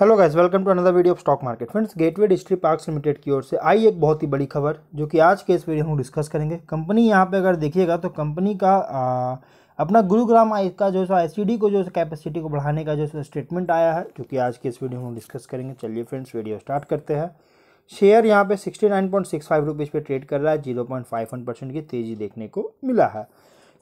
hello guys welcome to another video of stock market friends Gateway Distriparks Limited की ओर से आई एक बहुत ही बड़ी खबर जो कि आज के इस वीडियो हम डिस्कस करेंगे कंपनी यहाँ पे अगर देखिएगा तो कंपनी का आ, अपना गुरुग्राम आई का जो है सो को जो है कैपेसिटी को बढ़ाने का जो स्टेटमेंट आया है जो कि आज के इस वीडियो हम डिस्कस करेंगे चलिए फ्रेंड्स वीडियो स्टार्ट करते हैं शेयर यहाँ पे sixty nine point six five rupees पर ट्रेड कर रहा है zero point five one percent की तेज़ी देखने को मिला है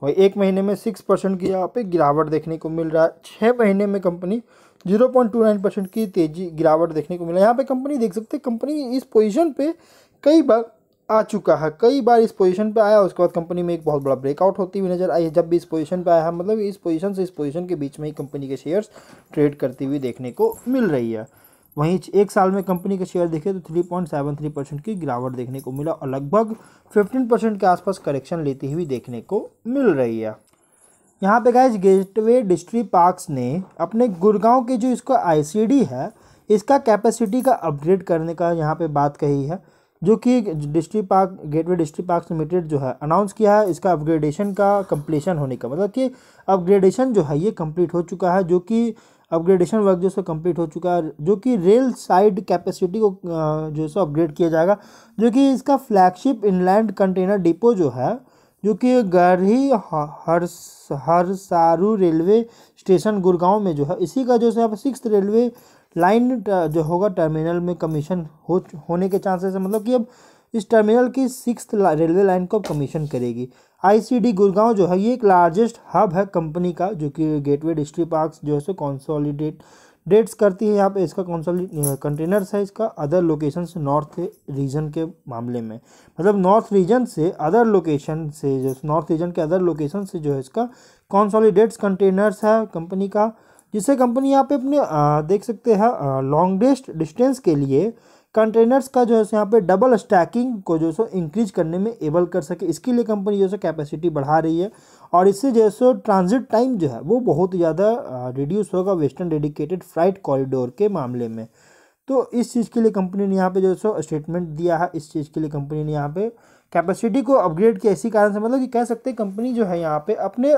और एक महीने में सिक्स परसेंट की यहाँ पे गिरावट देखने को मिल रहा है छः महीने में company zero point two nine percent की तेजी गिरावट देखने को मिला यहाँ पे कंपनी देख सकते हैं कंपनी इस पोजीशन पे कई बार आ चुका है कई बार इस पोजीशन पे आया उसके बाद कंपनी में एक बहुत बड़ा ब्रेकआउट होती हुई नजर आई है जब भी इस पोजीशन पे आया है मतलब इस पोजीशन से इस पोजीशन के बीच में ही कंपनी के शेयर्स ट्रेड करती हुई देखने को मिल रही है वहीं एक साल में कंपनी के शेयर देखे तो 3.73 परसेंट की गिरावट देखने को मिला और लगभग 15 परसेंट के आसपास करेक्शन लेती हुई देखने को मिल रही है यहाँ पे गाइज गेटवे डिस्ट्री पार्क्स ने अपने गुड़गांव के जो इसका आईसीडी है इसका कैपेसिटी का अपग्रेड करने का यहाँ पे बात कही है जो कि Distripark Gateway Distripark Limited जो है अनाउंस किया है इसका अपग्रेडेशन का कंप्लीशन होने का मतलब कि अपग्रेडेशन जो है ये कंप्लीट हो चुका है जो कि अपग्रेडेशन वर्क जो है कंप्लीट हो चुका है जो कि रेल साइड कैपेसिटी को जो है अपग्रेड किया जाएगा जो कि इसका फ्लैगशिप इनलैंड कंटेनर डिपो जो है जो कि गढ़ी हर हरसारू रेलवे स्टेशन गुड़गांव में जो है इसी का जो है सिक्स रेलवे लाइन जो होगा टर्मिनल में कमीशन हो होने के चांसेस है मतलब कि अब इस टर्मिनल की सिक्स रेलवे लाइन को कमीशन करेगी आईसीडी गुड़गांव जो है ये एक लार्जेस्ट हब है कंपनी का जो कि गेटवे डिस्ट्री पार्क जो है सो कॉन्सोलीडेट डेट्स करती है यहाँ पे इसका कौन कंटेनर्स है इसका अदर लोकेशन से नॉर्थ रीजन के मामले में मतलब नॉर्थ रीजन से अदर लोकेशन से जो नॉर्थ रीजन के अदर लोकेशन से जो है इसका कॉन्सोलीडेट्स कंटेनर्स है कंपनी का जिससे कंपनी यहाँ पे अपने आ, देख सकते हैं लॉन्गेस्ट डिस्टेंस के लिए कंटेनर्स का जो है यहाँ पे डबल स्टैकिंग को जो है सो इंक्रीज करने में एबल कर सके इसके लिए कंपनी जो है कैपेसिटी बढ़ा रही है और इससे जो सो ट्रांजिट टाइम जो है वो बहुत ज़्यादा रिड्यूस होगा वेस्टर्न डेडिकेटेड फ्लाइट कॉरिडोर के मामले में तो इस चीज़ के लिए कंपनी ने यहाँ पे जो है सो स्टेटमेंट दिया है इस चीज़ के लिए कंपनी ने यहाँ पे कैपेसिटी को अपग्रेड किया इसी कारण से मतलब कि कह सकते हैं कंपनी जो है यहाँ पे अपने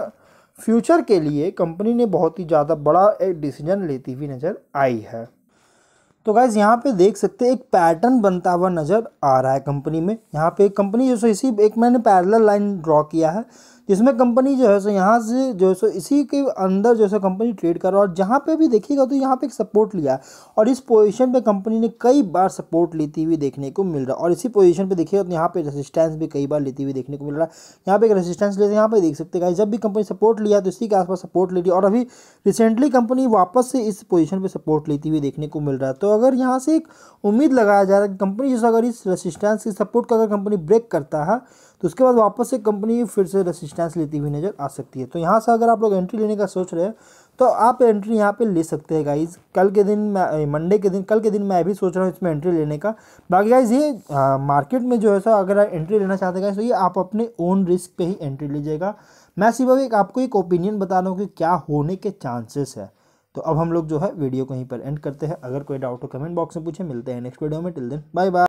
फ्यूचर के लिए कंपनी ने बहुत ही ज़्यादा बड़ा एक डिसीजन लेती हुई नज़र आई है तो गाइज यहाँ पे देख सकते हैं एक पैटर्न बनता हुआ नज़र आ रहा है कंपनी में यहाँ पे कंपनी सो इसी एक मैंने पैरेलल लाइन ड्रॉ किया है जिसमें कंपनी जो है सो यहाँ से जो है सो इसी के अंदर जो है सो कंपनी ट्रेड कर रहा है और जहाँ पे भी देखिएगा तो यहाँ पे एक सपोर्ट लिया और इस पोजीशन पे कंपनी ने कई बार सपोर्ट लेती हुई देखने को मिल रहा है और इसी पोजीशन पे देखिएगा तो यहाँ पे रेजिस्टेंस भी कई बार लेती हुई देखने को मिल रहा है यहाँ पे एक रेजिस्टेंस लेते हैं यहाँ पर देख सकते हैं जब भी कंपनी सपोर्ट लिया तो इसी के आसपास सपोर्ट ले रही और अभी रिसेंटली कंपनी वापस से इस पोजिशन पर सपोर्ट लेती हुई देखने को मिल रहा है तो अगर यहाँ से एक उम्मीद लगाया जा रहा है कंपनी जैसे अगर इस रेसिस्टेंस की सपोर्ट को अगर कंपनी ब्रेक करता है तो उसके बाद वापस से कंपनी फिर से रेसिस्टेंस लेती हुई नज़र आ सकती है तो यहाँ से अगर आप लोग एंट्री लेने का सोच रहे हैं तो आप एंट्री यहाँ पे ले सकते हैं गाइज कल के दिन मैं मंडे के दिन कल के दिन मैं भी सोच रहा हूँ इसमें एंट्री लेने का बाकी गाइज ये आ, मार्केट में जो है सो अगर आप एंट्री लेना चाहते हैं तो ये आप अपने ओन रिस्क पे ही एंट्री लीजिएगा मैं सिर्फ एक आपको एक ओपिनियन बता रहा हूँ कि क्या होने के चांसेस है तो अब हम लोग जो है वीडियो को यहीं पर एंड करते हैं अगर कोई डाउट हो कमेंट बॉक्स में पूछे मिलते हैं नेक्स्ट वीडियो में टिल दिन बाय बाय